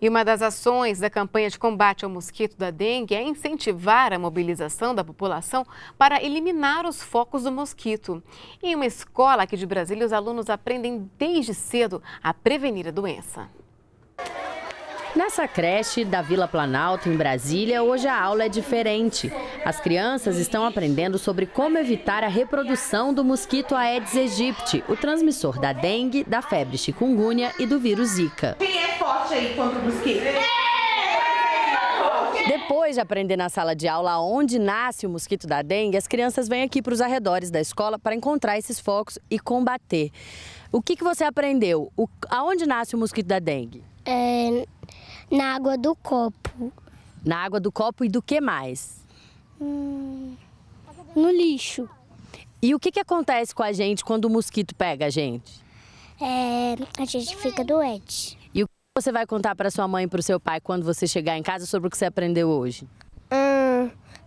E uma das ações da campanha de combate ao mosquito da dengue é incentivar a mobilização da população para eliminar os focos do mosquito. em uma escola aqui de Brasília, os alunos aprendem desde cedo a prevenir a doença. Nessa creche da Vila Planalto, em Brasília, hoje a aula é diferente. As crianças estão aprendendo sobre como evitar a reprodução do mosquito Aedes aegypti, o transmissor da dengue, da febre chikungunya e do vírus Zika. Quem é forte aí contra o mosquito. Depois de aprender na sala de aula onde nasce o mosquito da dengue, as crianças vêm aqui para os arredores da escola para encontrar esses focos e combater. O que, que você aprendeu? O, aonde nasce o mosquito da dengue? É, na água do copo. Na água do copo e do que mais? Hum, no lixo. E o que, que acontece com a gente quando o mosquito pega a gente? É, a gente fica doente você vai contar para sua mãe e para o seu pai quando você chegar em casa sobre o que você aprendeu hoje?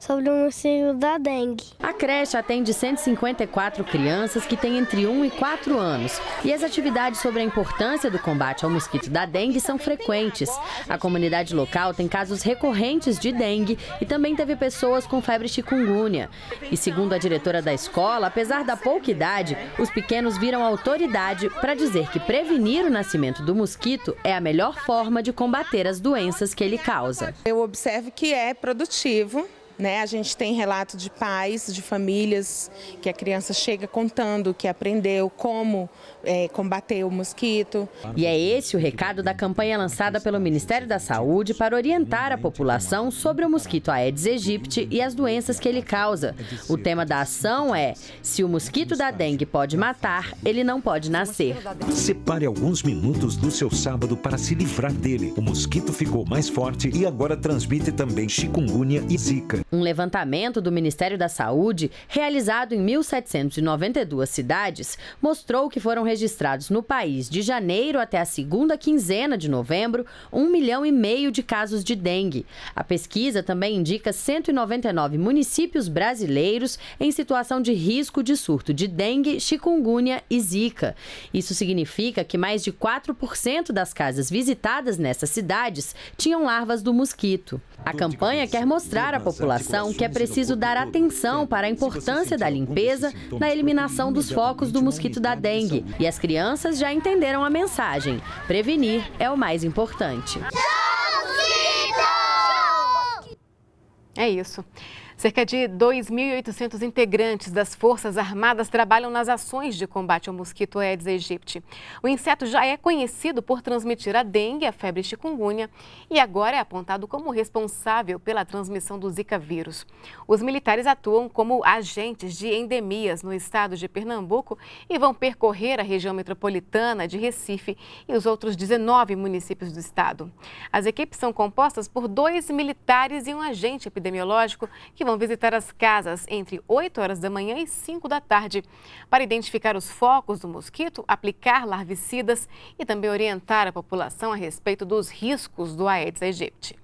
sobre o morcego da dengue. A creche atende 154 crianças que têm entre 1 e 4 anos. E as atividades sobre a importância do combate ao mosquito da dengue são frequentes. A comunidade local tem casos recorrentes de dengue e também teve pessoas com febre chikungunya. E segundo a diretora da escola, apesar da pouca idade, os pequenos viram autoridade para dizer que prevenir o nascimento do mosquito é a melhor forma de combater as doenças que ele causa. Eu observo que é produtivo né? A gente tem relato de pais, de famílias, que a criança chega contando que aprendeu como é, combater o mosquito. E é esse o recado da campanha lançada pelo Ministério da Saúde para orientar a população sobre o mosquito Aedes aegypti e as doenças que ele causa. O tema da ação é: se o mosquito da dengue pode matar, ele não pode nascer. Separe alguns minutos do seu sábado para se livrar dele. O mosquito ficou mais forte e agora transmite também chikungunya e zika. Um levantamento do Ministério da Saúde, realizado em 1.792 cidades, mostrou que foram registrados no país, de janeiro até a segunda quinzena de novembro, um milhão e meio de casos de dengue. A pesquisa também indica 199 municípios brasileiros em situação de risco de surto de dengue, chikungunya e zika. Isso significa que mais de 4% das casas visitadas nessas cidades tinham larvas do mosquito. A campanha quer mostrar à população que é preciso dar atenção é, para a importância da limpeza na eliminação dos focos do mosquito da dengue. Né? E as crianças já entenderam a mensagem: prevenir é o mais importante. É isso. Cerca de 2.800 integrantes das Forças Armadas trabalham nas ações de combate ao mosquito Aedes aegypti. O inseto já é conhecido por transmitir a dengue, a febre chikungunya e agora é apontado como responsável pela transmissão do Zika vírus. Os militares atuam como agentes de endemias no estado de Pernambuco e vão percorrer a região metropolitana de Recife e os outros 19 municípios do estado. As equipes são compostas por dois militares e um agente epidemiológico que vão vão visitar as casas entre 8 horas da manhã e 5 da tarde para identificar os focos do mosquito, aplicar larvicidas e também orientar a população a respeito dos riscos do Aedes aegypti.